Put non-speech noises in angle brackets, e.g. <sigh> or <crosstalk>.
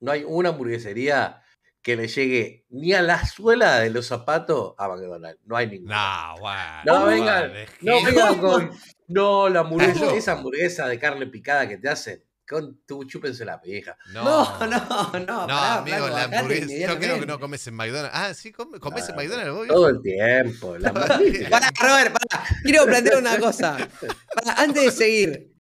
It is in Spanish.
no hay una hamburguesería que le llegue ni a la suela de los zapatos a McDonald's. No hay ninguna. No, bueno, no venga no vengan <laughs> con. No, la hamburguesa, esa hamburguesa de carne picada que te hacen. Con tu chúpense la pija. No, no, no. No, amigo, la hamburguesa. Yo creo que no comes en McDonald's. Ah, sí, comes en McDonald's, Todo el tiempo. La <laughs> pará, Robert, para. Quiero plantear una cosa. antes de seguir,